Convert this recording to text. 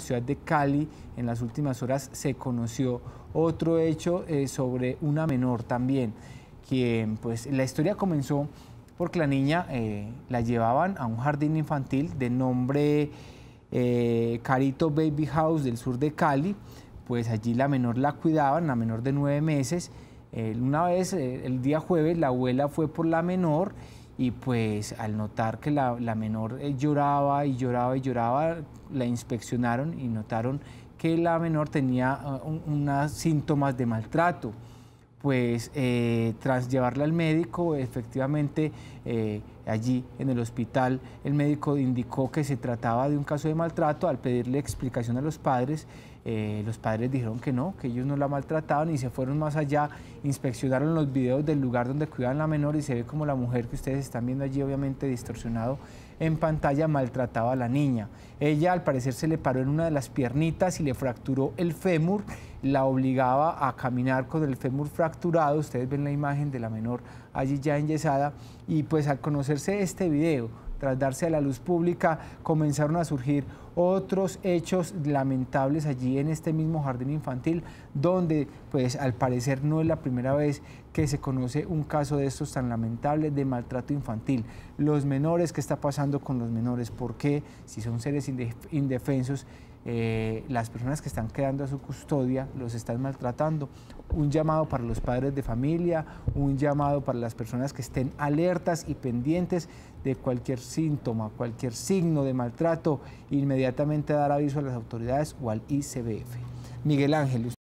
ciudad de Cali en las últimas horas se conoció otro hecho eh, sobre una menor también, quien pues la historia comenzó porque la niña eh, la llevaban a un jardín infantil de nombre eh, Carito Baby House del sur de Cali, pues allí la menor la cuidaban, la menor de nueve meses. una vez el día jueves la abuela fue por la menor y pues al notar que la, menor eh, lloraba y lloraba y lloraba, la inspeccionaron y notaron que la menor tenía ah, unos síntomas de maltrato. Pues eh, tras llevarla al médico, efectivamente eh, Allí en el hospital el médico indicó que se trataba de un caso de maltrato. Al pedirle explicación a los padres, eh, los padres dijeron que no, que ellos no la maltrataban y se fueron más allá, inspeccionaron los videos del lugar donde cuidaban la menor y se ve como la mujer que ustedes están viendo allí, obviamente distorsionado en pantalla, maltrataba a la niña. Ella al parecer se le paró en una de las piernitas y le fracturó el fémur, la obligaba a caminar con el fémur fracturado, ustedes ven la imagen de la menor allí ya enyesada y pues al conocer este video, tras darse a la luz pública, comenzaron a surgir otros hechos lamentables allí en este mismo jardín infantil, donde pues al parecer no es la primera vez que se conoce un caso de estos tan lamentables de maltrato infantil. Los menores, ¿qué está pasando con los menores? ¿Por qué si son seres indefensos eh, las personas que están quedando a su custodia los están maltratando. Un llamado para los padres de familia, un llamado para las personas que estén alertas y pendientes de cualquier síntoma, cualquier signo de maltrato, inmediatamente dar aviso a las autoridades o al ICBF. Miguel Ángel.